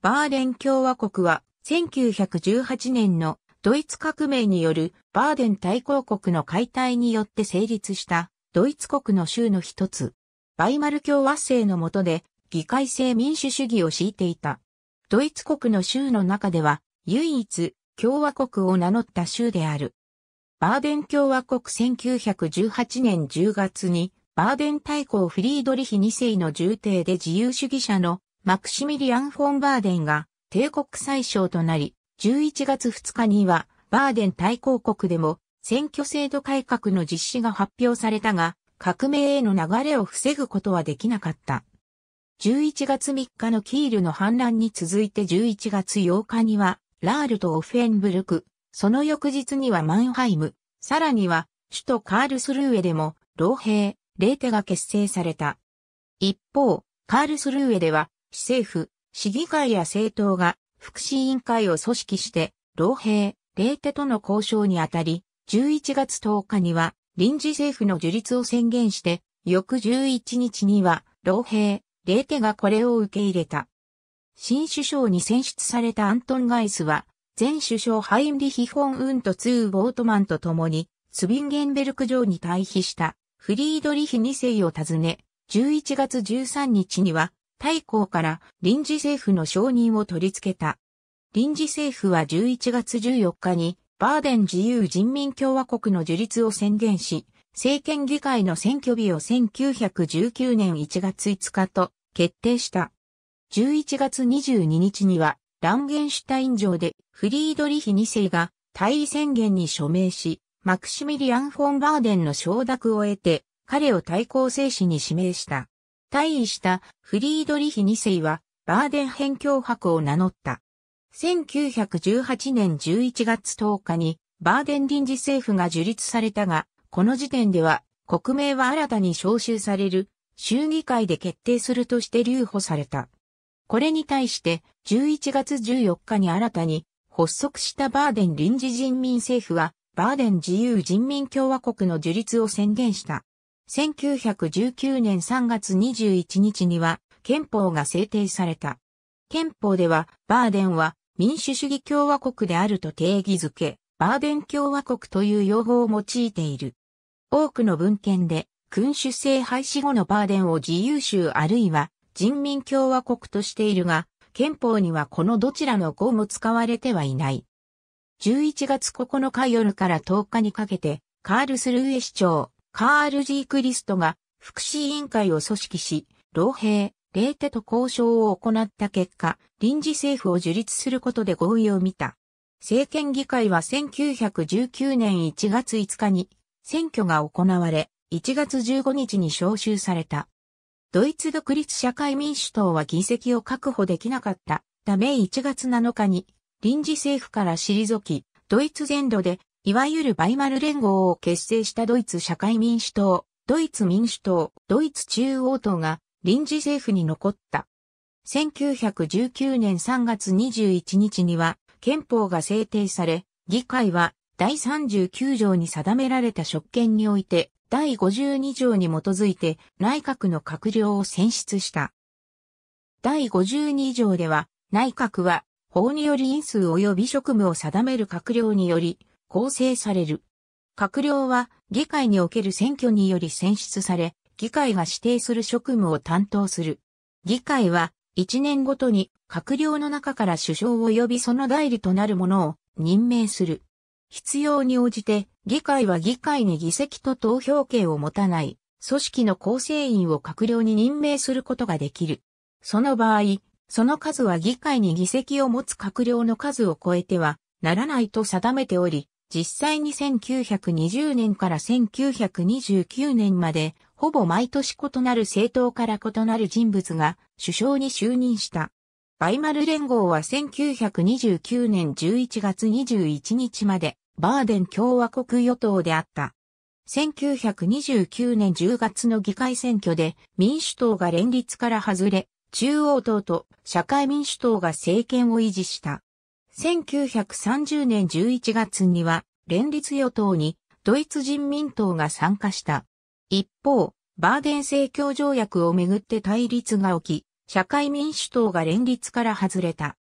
バーデン共和国は1918年のドイツ革命によるバーデン大公国の解体によって成立したドイツ国の州の一つ。バイマル共和制の下で議会制民主主義を敷いていた。ドイツ国の州の中では唯一共和国を名乗った州である。バーデン共和国1918年10月にバーデン大公フリードリヒ2世の重帝で自由主義者のマクシミリアン・フォン・バーデンが帝国宰相となり、11月2日にはバーデン大公国でも選挙制度改革の実施が発表されたが、革命への流れを防ぐことはできなかった。11月3日のキールの反乱に続いて11月8日には、ラールとオフェンブルク、その翌日にはマンハイム、さらには、首都カールスルーエでも、老兵、レーテが結成された。一方、カールスルーエでは、市政府、市議会や政党が福祉委員会を組織して、老兵、霊手との交渉にあたり、11月10日には臨時政府の樹立を宣言して、翌11日には老兵、霊手がこれを受け入れた。新首相に選出されたアントン・ガイスは、前首相ハインリヒ・フォン・ウント・ツー・ボートマンと共に、スビンゲンベルク城に退避したフリードリヒ2世を訪ね、11月13日には大公から臨時政府の承認を取り付けた。臨時政府は11月14日にバーデン自由人民共和国の樹立を宣言し、政権議会の選挙日を1919年1月5日と決定した。11月22日にはランゲンシュタイン城でフリードリヒ2世が対位宣言に署名し、マクシミリアン・フォン・バーデンの承諾を得て、彼を対抗政治に指名した。退位したフリードリヒ2世はバーデン編境伯を名乗った。1918年11月10日にバーデン臨時政府が樹立されたが、この時点では国名は新たに召集される衆議会で決定するとして留保された。これに対して11月14日に新たに発足したバーデン臨時人民政府はバーデン自由人民共和国の樹立を宣言した。1919年3月21日には憲法が制定された。憲法では、バーデンは民主主義共和国であると定義づけ、バーデン共和国という用語を用いている。多くの文献で、君主制廃止後のバーデンを自由州あるいは人民共和国としているが、憲法にはこのどちらの語も使われてはいない。11月9日夜から10日にかけて、カールスルーエ市長、カール・ジー・クリストが福祉委員会を組織し、老兵、レーテと交渉を行った結果、臨時政府を樹立することで合意を見た。政権議会は1919年1月5日に選挙が行われ、1月15日に召集された。ドイツ独立社会民主党は議席を確保できなかったため1月7日に臨時政府から退き、ドイツ全土でいわゆるバイマル連合を結成したドイツ社会民主党、ドイツ民主党、ドイツ中央党が臨時政府に残った。1919年3月21日には憲法が制定され、議会は第39条に定められた職権において第52条に基づいて内閣の閣僚を選出した。第52条では内閣は法により因数及び職務を定める閣僚により構成される。閣僚は議会における選挙により選出され、議会が指定する職務を担当する。議会は1年ごとに閣僚の中から首相及びその代理となる者を任命する。必要に応じて議会は議会に議席と投票権を持たない組織の構成員を閣僚に任命することができる。その場合、その数は議会に議席を持つ閣僚の数を超えてはならないと定めており、実際に1920年から1929年まで、ほぼ毎年異なる政党から異なる人物が首相に就任した。バイマル連合は1929年11月21日までバーデン共和国与党であった。1929年10月の議会選挙で民主党が連立から外れ、中央党と社会民主党が政権を維持した。1930年11月には連立与党にドイツ人民党が参加した。一方、バーデン政教条約をめぐって対立が起き、社会民主党が連立から外れた。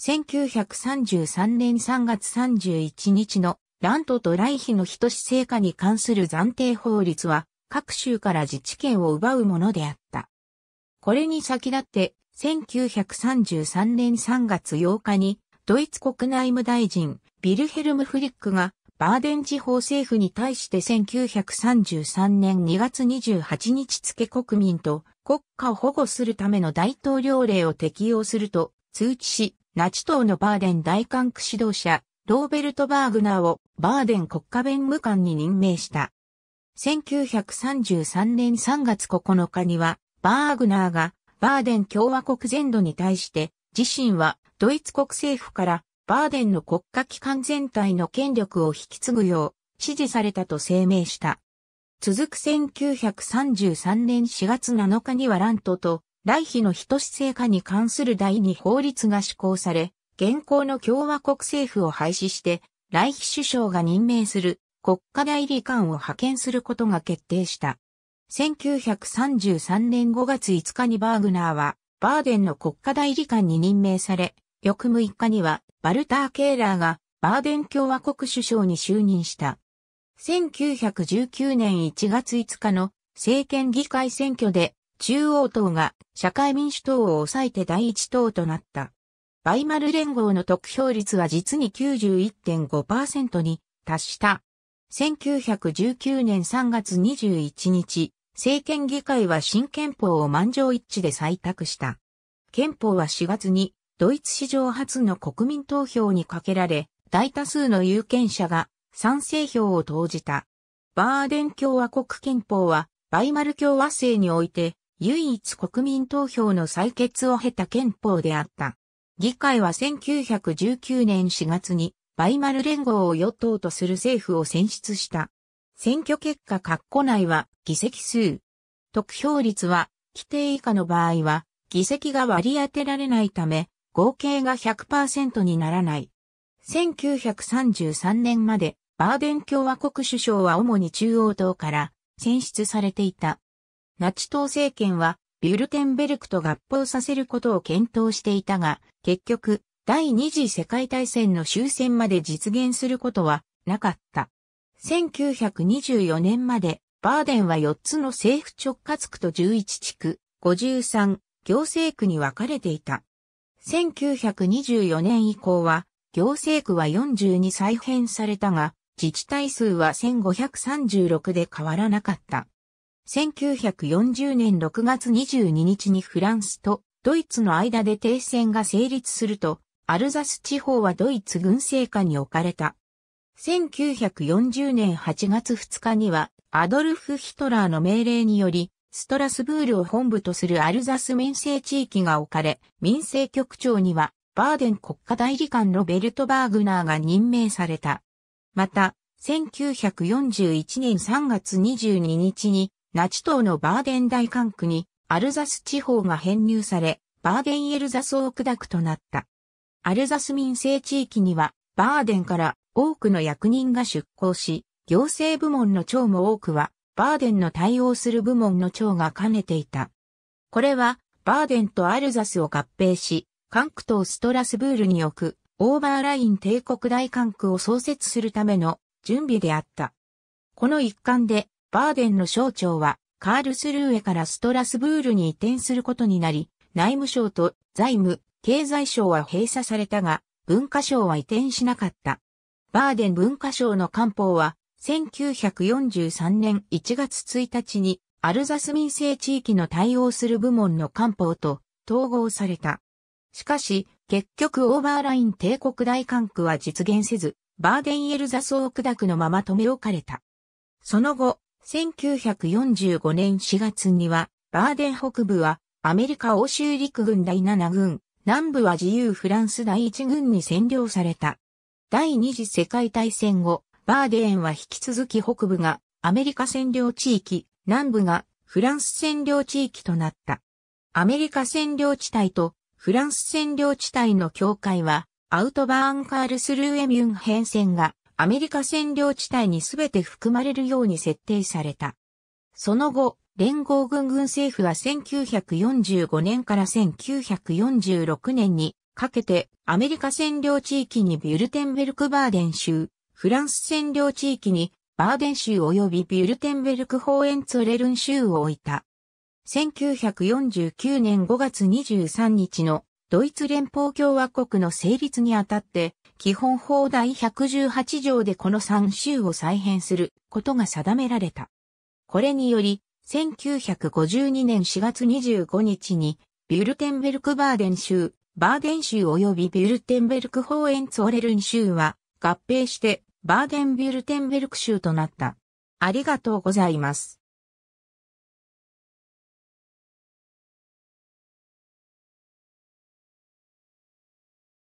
1933年3月31日のラントとライヒの等し成果に関する暫定法律は各州から自治権を奪うものであった。これに先立って1933年3月8日にドイツ国内務大臣、ビルヘルム・フリックが、バーデン地方政府に対して1933年2月28日付国民と国家を保護するための大統領令を適用すると通知し、ナチ党のバーデン大官区指導者、ローベルト・バーグナーをバーデン国家弁務官に任命した。1933年3月9日には、バーグナーがバーデン共和国全土に対して、自身はドイツ国政府からバーデンの国家機関全体の権力を引き継ぐよう指示されたと声明した。続く1933年4月7日にはラントと来費の人姿勢化に関する第二法律が施行され、現行の共和国政府を廃止して、来費首相が任命する国家代理官を派遣することが決定した。1933年5月5日にバーグナーは、バーデンの国家代理官に任命され、翌6日には、バルター・ケーラーが、バーデン共和国首相に就任した。1919年1月5日の政権議会選挙で中央党が社会民主党を抑えて第一党となった。バイマル連合の得票率は実に91.5%に達した。1919年3月21日、政権議会は新憲法を満場一致で採択した。憲法は4月にドイツ史上初の国民投票にかけられ、大多数の有権者が賛成票を投じた。バーデン共和国憲法は、バイマル共和制において、唯一国民投票の採決を経た憲法であった。議会は1919年4月に、バイマル連合を与党とする政府を選出した。選挙結果括弧内は議席数。得票率は規定以下の場合は議席が割り当てられないため合計が100%にならない。1933年までバーデン共和国首相は主に中央党から選出されていた。ナチ党政権はビュルテンベルクと合併させることを検討していたが、結局、第二次世界大戦の終戦まで実現することはなかった。1924年まで、バーデンは4つの政府直轄区と11地区、53行政区に分かれていた。1924年以降は、行政区は40に再編されたが、自治体数は1536で変わらなかった。1940年6月22日にフランスとドイツの間で停戦が成立すると、アルザス地方はドイツ軍政下に置かれた。1940年8月2日には、アドルフ・ヒトラーの命令により、ストラスブールを本部とするアルザス民政地域が置かれ、民政局長には、バーデン国家代理官ロベルト・バーグナーが任命された。また、1941年3月22日に、ナチ党のバーデン大管区に、アルザス地方が編入され、バーデンエルザスオークダクとなった。アルザス民政地域には、バーデンから多くの役人が出向し、行政部門の長も多くは、バーデンの対応する部門の長が兼ねていた。これは、バーデンとアルザスを合併し、関区とストラスブールに置く、オーバーライン帝国大関区を創設するための準備であった。この一環で、バーデンの省庁は、カールスルーエからストラスブールに移転することになり、内務省と財務、経済省は閉鎖されたが、文化省は移転しなかった。バーデン文化省の官報は、1943年1月1日にアルザス民政地域の対応する部門の官報と統合された。しかし、結局オーバーライン帝国大管区は実現せず、バーデンエルザスオークダクのまま留め置かれた。その後、1945年4月には、バーデン北部はアメリカ欧州陸軍第7軍、南部は自由フランス第1軍に占領された。第二次世界大戦後、バーデーンは引き続き北部がアメリカ占領地域、南部がフランス占領地域となった。アメリカ占領地帯とフランス占領地帯の境界はアウトバーンカールスルーエミュン変遷がアメリカ占領地帯に全て含まれるように設定された。その後、連合軍軍政府は1945年から1946年にかけてアメリカ占領地域にビュルテンベルクバーデン州、フランス占領地域にバーデン州及びビュルテンベルクホーエンツオレルン州を置いた。1949年5月23日のドイツ連邦共和国の成立にあたって、基本法第118条でこの3州を再編することが定められた。これにより、1952年4月25日に、ビュルテンベルクバーデン州、バーデン州及びビュルテンベルクホーエンツオレルン州は合併してバーデンビュルテンベルク州となった。ありがとうございます。